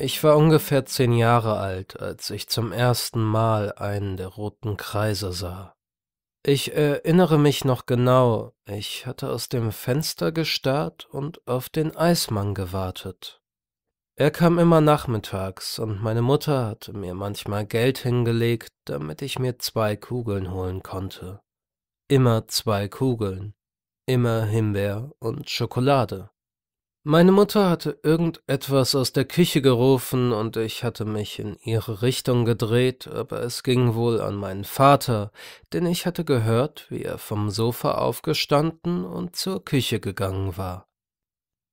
Ich war ungefähr zehn Jahre alt, als ich zum ersten Mal einen der roten Kreise sah. Ich erinnere mich noch genau, ich hatte aus dem Fenster gestarrt und auf den Eismann gewartet. Er kam immer nachmittags und meine Mutter hatte mir manchmal Geld hingelegt, damit ich mir zwei Kugeln holen konnte. Immer zwei Kugeln, immer Himbeer und Schokolade. Meine Mutter hatte irgendetwas aus der Küche gerufen und ich hatte mich in ihre Richtung gedreht, aber es ging wohl an meinen Vater, denn ich hatte gehört, wie er vom Sofa aufgestanden und zur Küche gegangen war.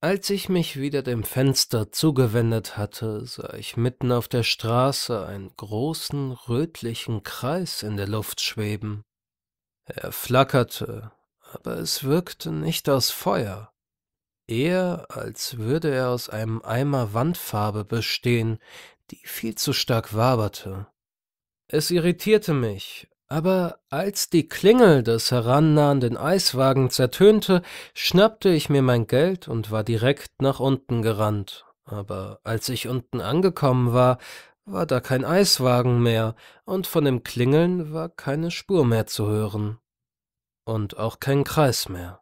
Als ich mich wieder dem Fenster zugewendet hatte, sah ich mitten auf der Straße einen großen rötlichen Kreis in der Luft schweben. Er flackerte, aber es wirkte nicht aus Feuer eher, als würde er aus einem Eimer Wandfarbe bestehen, die viel zu stark waberte. Es irritierte mich, aber als die Klingel des herannahenden Eiswagens ertönte, schnappte ich mir mein Geld und war direkt nach unten gerannt. Aber als ich unten angekommen war, war da kein Eiswagen mehr, und von dem Klingeln war keine Spur mehr zu hören. Und auch kein Kreis mehr.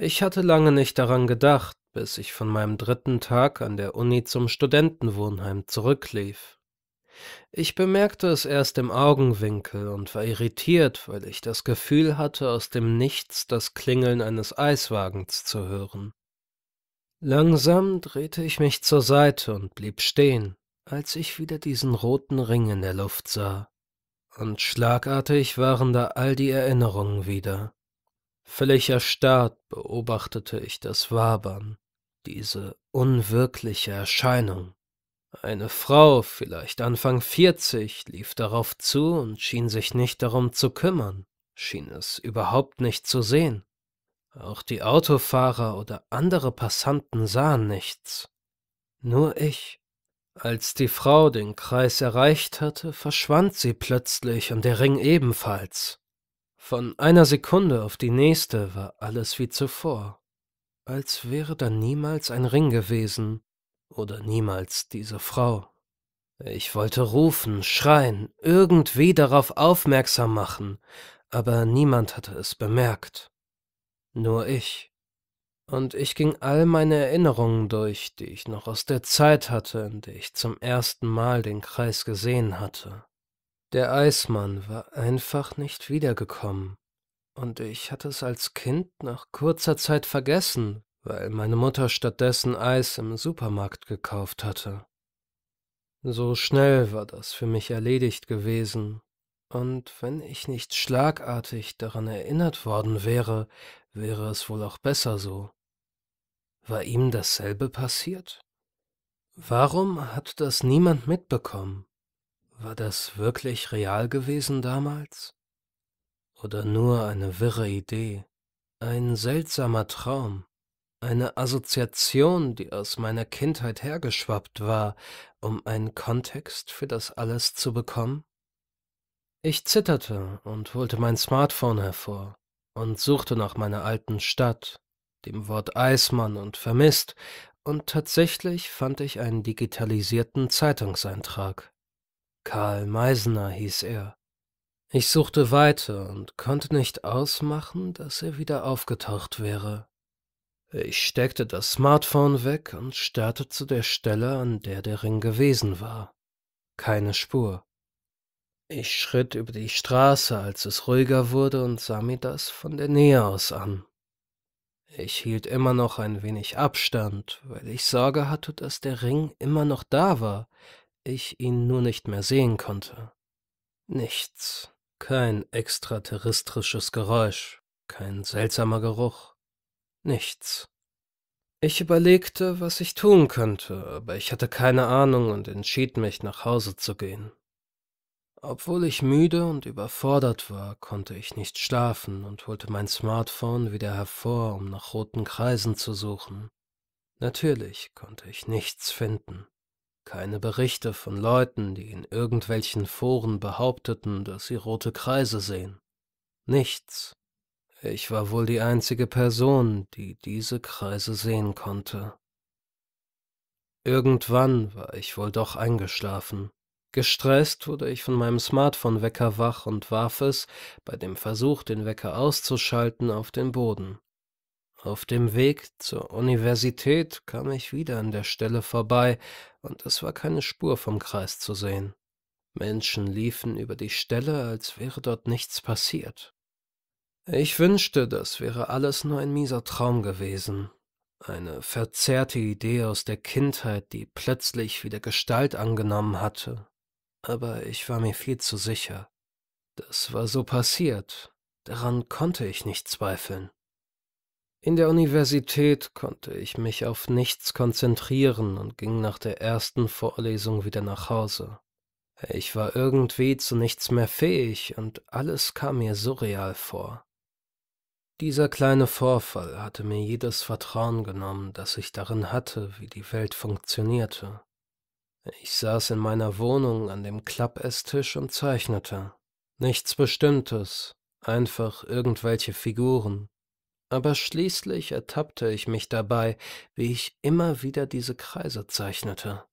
Ich hatte lange nicht daran gedacht, bis ich von meinem dritten Tag an der Uni zum Studentenwohnheim zurücklief. Ich bemerkte es erst im Augenwinkel und war irritiert, weil ich das Gefühl hatte, aus dem Nichts das Klingeln eines Eiswagens zu hören. Langsam drehte ich mich zur Seite und blieb stehen, als ich wieder diesen roten Ring in der Luft sah. Und schlagartig waren da all die Erinnerungen wieder. Völlig erstarrt beobachtete ich das Wabern, diese unwirkliche Erscheinung. Eine Frau, vielleicht Anfang 40, lief darauf zu und schien sich nicht darum zu kümmern, schien es überhaupt nicht zu sehen. Auch die Autofahrer oder andere Passanten sahen nichts. Nur ich. Als die Frau den Kreis erreicht hatte, verschwand sie plötzlich und der Ring ebenfalls. Von einer Sekunde auf die nächste war alles wie zuvor, als wäre da niemals ein Ring gewesen oder niemals diese Frau. Ich wollte rufen, schreien, irgendwie darauf aufmerksam machen, aber niemand hatte es bemerkt. Nur ich. Und ich ging all meine Erinnerungen durch, die ich noch aus der Zeit hatte, in der ich zum ersten Mal den Kreis gesehen hatte. Der Eismann war einfach nicht wiedergekommen, und ich hatte es als Kind nach kurzer Zeit vergessen, weil meine Mutter stattdessen Eis im Supermarkt gekauft hatte. So schnell war das für mich erledigt gewesen, und wenn ich nicht schlagartig daran erinnert worden wäre, wäre es wohl auch besser so. War ihm dasselbe passiert? Warum hat das niemand mitbekommen? War das wirklich real gewesen damals? Oder nur eine wirre Idee, ein seltsamer Traum, eine Assoziation, die aus meiner Kindheit hergeschwappt war, um einen Kontext für das alles zu bekommen? Ich zitterte und holte mein Smartphone hervor und suchte nach meiner alten Stadt, dem Wort Eismann und vermisst, und tatsächlich fand ich einen digitalisierten Zeitungseintrag. Karl Meisner hieß er. Ich suchte weiter und konnte nicht ausmachen, dass er wieder aufgetaucht wäre. Ich steckte das Smartphone weg und starrte zu der Stelle, an der der Ring gewesen war. Keine Spur. Ich schritt über die Straße, als es ruhiger wurde, und sah mir das von der Nähe aus an. Ich hielt immer noch ein wenig Abstand, weil ich Sorge hatte, dass der Ring immer noch da war, ich ihn nur nicht mehr sehen konnte. Nichts, kein extraterrestrisches Geräusch, kein seltsamer Geruch, nichts. Ich überlegte, was ich tun könnte, aber ich hatte keine Ahnung und entschied mich, nach Hause zu gehen. Obwohl ich müde und überfordert war, konnte ich nicht schlafen und holte mein Smartphone wieder hervor, um nach roten Kreisen zu suchen. Natürlich konnte ich nichts finden keine Berichte von Leuten, die in irgendwelchen Foren behaupteten, dass sie rote Kreise sehen. Nichts. Ich war wohl die einzige Person, die diese Kreise sehen konnte. Irgendwann war ich wohl doch eingeschlafen. Gestresst wurde ich von meinem Smartphone-Wecker wach und warf es, bei dem Versuch, den Wecker auszuschalten, auf den Boden. Auf dem Weg zur Universität kam ich wieder an der Stelle vorbei, und es war keine Spur vom Kreis zu sehen. Menschen liefen über die Stelle, als wäre dort nichts passiert. Ich wünschte, das wäre alles nur ein mieser Traum gewesen, eine verzerrte Idee aus der Kindheit, die plötzlich wieder Gestalt angenommen hatte. Aber ich war mir viel zu sicher. Das war so passiert, daran konnte ich nicht zweifeln. In der Universität konnte ich mich auf nichts konzentrieren und ging nach der ersten Vorlesung wieder nach Hause. Ich war irgendwie zu nichts mehr fähig und alles kam mir surreal vor. Dieser kleine Vorfall hatte mir jedes Vertrauen genommen, das ich darin hatte, wie die Welt funktionierte. Ich saß in meiner Wohnung an dem Klappesstisch und zeichnete. Nichts Bestimmtes, einfach irgendwelche Figuren aber schließlich ertappte ich mich dabei, wie ich immer wieder diese Kreise zeichnete.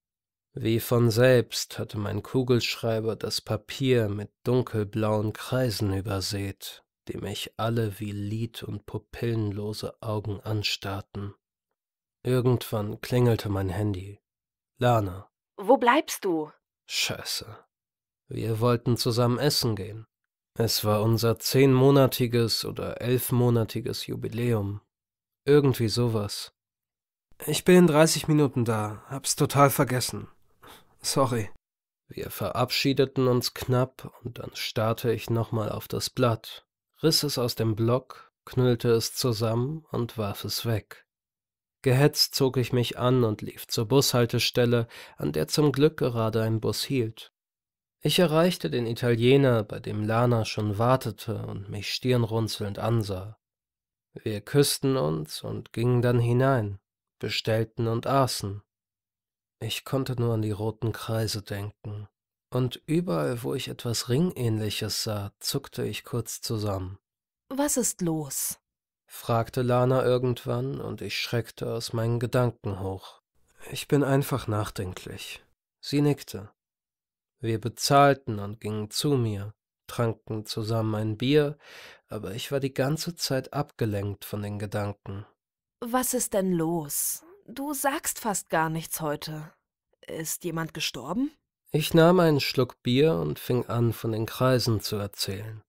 Wie von selbst hatte mein Kugelschreiber das Papier mit dunkelblauen Kreisen übersät, die mich alle wie lid- und pupillenlose Augen anstarrten. Irgendwann klingelte mein Handy. Lana. Wo bleibst du? Scheiße. Wir wollten zusammen essen gehen. Es war unser zehnmonatiges oder elfmonatiges Jubiläum. Irgendwie sowas. Ich bin in 30 Minuten da, hab's total vergessen. Sorry. Wir verabschiedeten uns knapp und dann starrte ich nochmal auf das Blatt, riss es aus dem Block, knüllte es zusammen und warf es weg. Gehetzt zog ich mich an und lief zur Bushaltestelle, an der zum Glück gerade ein Bus hielt. Ich erreichte den Italiener, bei dem Lana schon wartete und mich stirnrunzelnd ansah. Wir küssten uns und gingen dann hinein, bestellten und aßen. Ich konnte nur an die roten Kreise denken, und überall, wo ich etwas Ringähnliches sah, zuckte ich kurz zusammen. Was ist los? fragte Lana irgendwann, und ich schreckte aus meinen Gedanken hoch. Ich bin einfach nachdenklich. Sie nickte. Wir bezahlten und gingen zu mir, tranken zusammen ein Bier, aber ich war die ganze Zeit abgelenkt von den Gedanken. Was ist denn los? Du sagst fast gar nichts heute. Ist jemand gestorben? Ich nahm einen Schluck Bier und fing an, von den Kreisen zu erzählen.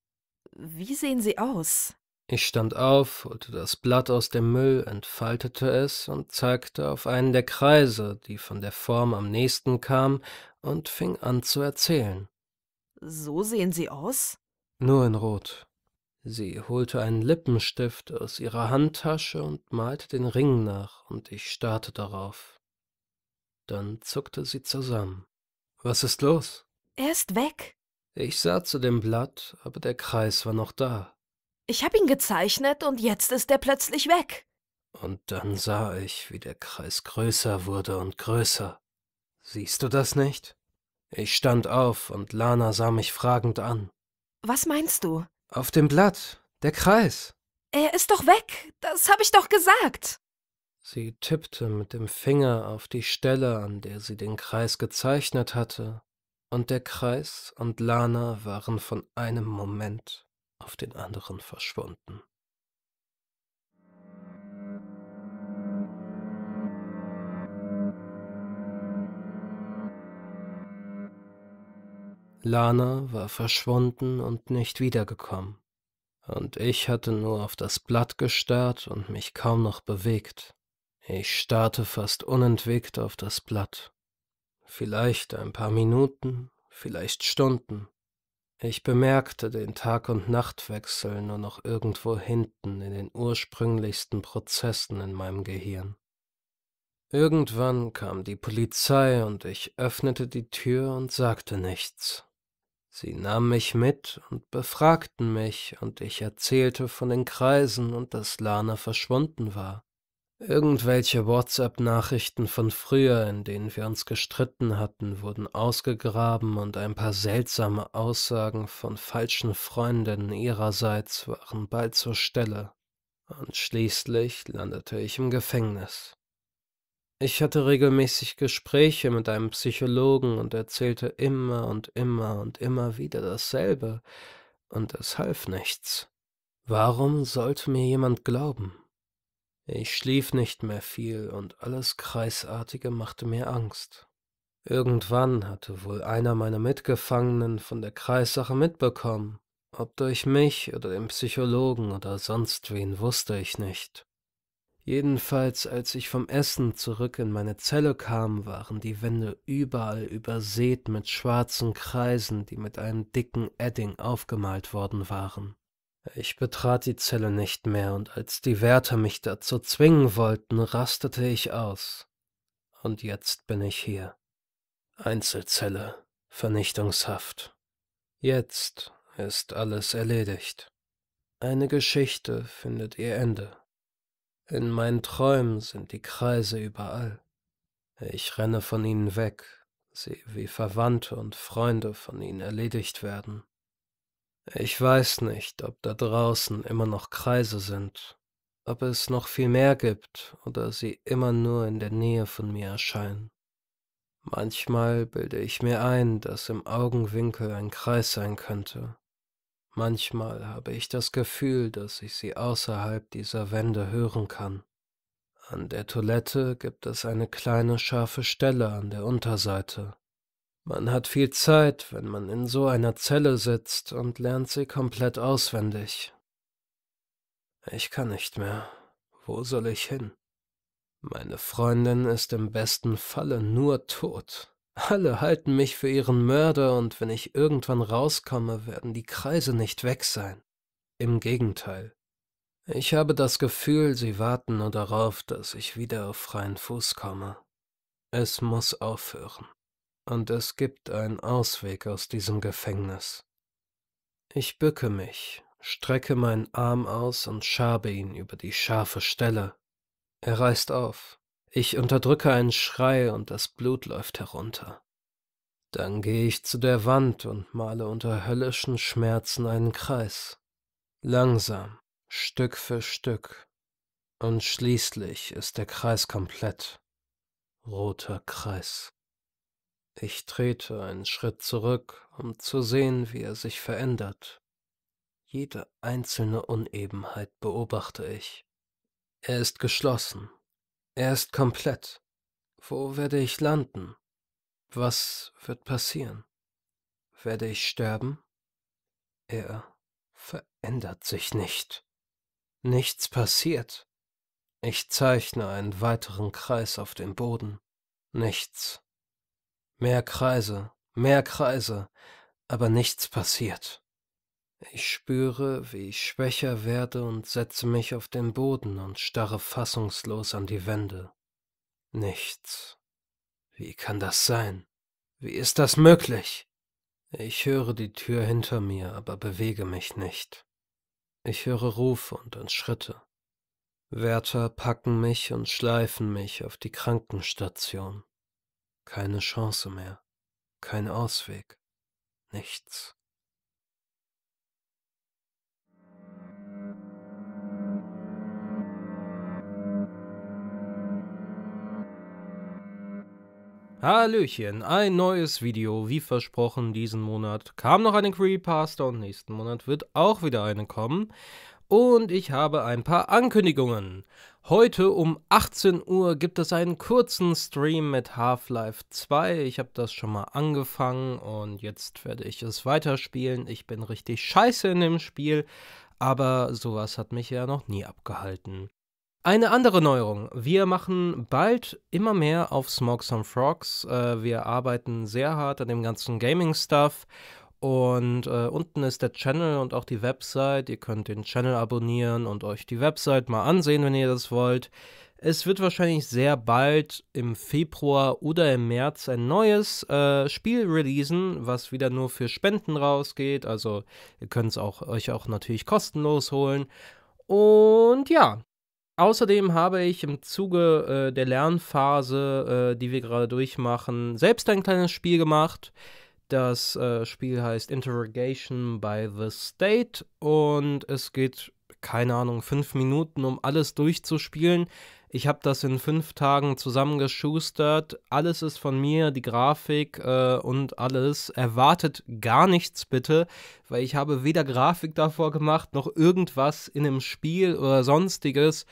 Wie sehen sie aus? Ich stand auf, holte das Blatt aus dem Müll, entfaltete es und zeigte auf einen der Kreise, die von der Form am nächsten kam und fing an zu erzählen. So sehen Sie aus? Nur in Rot. Sie holte einen Lippenstift aus ihrer Handtasche und malte den Ring nach, und ich starrte darauf. Dann zuckte sie zusammen. Was ist los? Er ist weg. Ich sah zu dem Blatt, aber der Kreis war noch da. Ich habe ihn gezeichnet und jetzt ist er plötzlich weg. Und dann sah ich, wie der Kreis größer wurde und größer. Siehst du das nicht? Ich stand auf und Lana sah mich fragend an. Was meinst du? Auf dem Blatt, der Kreis. Er ist doch weg, das habe ich doch gesagt. Sie tippte mit dem Finger auf die Stelle, an der sie den Kreis gezeichnet hatte, und der Kreis und Lana waren von einem Moment auf den anderen verschwunden. Lana war verschwunden und nicht wiedergekommen. Und ich hatte nur auf das Blatt gestarrt und mich kaum noch bewegt. Ich starrte fast unentwegt auf das Blatt. Vielleicht ein paar Minuten, vielleicht Stunden. Ich bemerkte den Tag- und Nachtwechsel nur noch irgendwo hinten in den ursprünglichsten Prozessen in meinem Gehirn. Irgendwann kam die Polizei und ich öffnete die Tür und sagte nichts. Sie nahmen mich mit und befragten mich, und ich erzählte von den Kreisen und dass Lana verschwunden war. Irgendwelche WhatsApp-Nachrichten von früher, in denen wir uns gestritten hatten, wurden ausgegraben und ein paar seltsame Aussagen von falschen Freundinnen ihrerseits waren bald zur Stelle. Und schließlich landete ich im Gefängnis. Ich hatte regelmäßig Gespräche mit einem Psychologen und erzählte immer und immer und immer wieder dasselbe, und es half nichts. Warum sollte mir jemand glauben? Ich schlief nicht mehr viel, und alles Kreisartige machte mir Angst. Irgendwann hatte wohl einer meiner Mitgefangenen von der Kreissache mitbekommen, ob durch mich oder den Psychologen oder sonst wen wusste ich nicht. Jedenfalls, als ich vom Essen zurück in meine Zelle kam, waren die Wände überall übersät mit schwarzen Kreisen, die mit einem dicken Edding aufgemalt worden waren. Ich betrat die Zelle nicht mehr, und als die Wärter mich dazu zwingen wollten, rastete ich aus. Und jetzt bin ich hier. Einzelzelle, Vernichtungshaft. Jetzt ist alles erledigt. Eine Geschichte findet ihr Ende. In meinen Träumen sind die Kreise überall. Ich renne von ihnen weg, sie wie Verwandte und Freunde von ihnen erledigt werden. Ich weiß nicht, ob da draußen immer noch Kreise sind, ob es noch viel mehr gibt oder sie immer nur in der Nähe von mir erscheinen. Manchmal bilde ich mir ein, dass im Augenwinkel ein Kreis sein könnte, Manchmal habe ich das Gefühl, dass ich sie außerhalb dieser Wände hören kann. An der Toilette gibt es eine kleine scharfe Stelle an der Unterseite. Man hat viel Zeit, wenn man in so einer Zelle sitzt und lernt sie komplett auswendig. Ich kann nicht mehr. Wo soll ich hin? Meine Freundin ist im besten Falle nur tot. Alle halten mich für ihren Mörder und wenn ich irgendwann rauskomme, werden die Kreise nicht weg sein. Im Gegenteil. Ich habe das Gefühl, sie warten nur darauf, dass ich wieder auf freien Fuß komme. Es muss aufhören. Und es gibt einen Ausweg aus diesem Gefängnis. Ich bücke mich, strecke meinen Arm aus und schabe ihn über die scharfe Stelle. Er reißt auf. Ich unterdrücke einen Schrei und das Blut läuft herunter. Dann gehe ich zu der Wand und male unter höllischen Schmerzen einen Kreis. Langsam, Stück für Stück. Und schließlich ist der Kreis komplett. Roter Kreis. Ich trete einen Schritt zurück, um zu sehen, wie er sich verändert. Jede einzelne Unebenheit beobachte ich. Er ist geschlossen, er ist komplett. Wo werde ich landen? Was wird passieren? Werde ich sterben? Er verändert sich nicht. Nichts passiert. Ich zeichne einen weiteren Kreis auf dem Boden. Nichts. Mehr Kreise, mehr Kreise, aber nichts passiert. Ich spüre, wie ich schwächer werde und setze mich auf den Boden und starre fassungslos an die Wände. Nichts. Wie kann das sein? Wie ist das möglich? Ich höre die Tür hinter mir, aber bewege mich nicht. Ich höre Rufe und Schritte. Wärter packen mich und schleifen mich auf die Krankenstation. Keine Chance mehr, kein Ausweg, nichts. Hallöchen, ein neues Video, wie versprochen, diesen Monat kam noch eine Creepypasta und nächsten Monat wird auch wieder eine kommen. Und ich habe ein paar Ankündigungen. Heute um 18 Uhr gibt es einen kurzen Stream mit Half-Life 2. Ich habe das schon mal angefangen und jetzt werde ich es weiterspielen. Ich bin richtig scheiße in dem Spiel, aber sowas hat mich ja noch nie abgehalten. Eine andere Neuerung. Wir machen bald immer mehr auf Smoke Some Frogs. Äh, wir arbeiten sehr hart an dem ganzen Gaming-Stuff. Und äh, unten ist der Channel und auch die Website. Ihr könnt den Channel abonnieren und euch die Website mal ansehen, wenn ihr das wollt. Es wird wahrscheinlich sehr bald im Februar oder im März ein neues äh, Spiel releasen, was wieder nur für Spenden rausgeht. Also ihr könnt es auch, euch auch natürlich kostenlos holen. Und ja, Außerdem habe ich im Zuge äh, der Lernphase, äh, die wir gerade durchmachen, selbst ein kleines Spiel gemacht. Das äh, Spiel heißt Interrogation by the State und es geht, keine Ahnung, fünf Minuten, um alles durchzuspielen. Ich habe das in fünf Tagen zusammengeschustert. Alles ist von mir, die Grafik äh, und alles. Erwartet gar nichts bitte, weil ich habe weder Grafik davor gemacht noch irgendwas in einem Spiel oder sonstiges.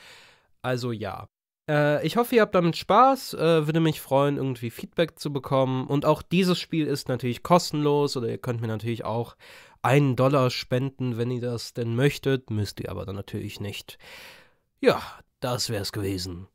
Also ja. Äh, ich hoffe, ihr habt damit Spaß. Äh, würde mich freuen, irgendwie Feedback zu bekommen. Und auch dieses Spiel ist natürlich kostenlos oder ihr könnt mir natürlich auch einen Dollar spenden, wenn ihr das denn möchtet. Müsst ihr aber dann natürlich nicht. Ja, das wär's gewesen.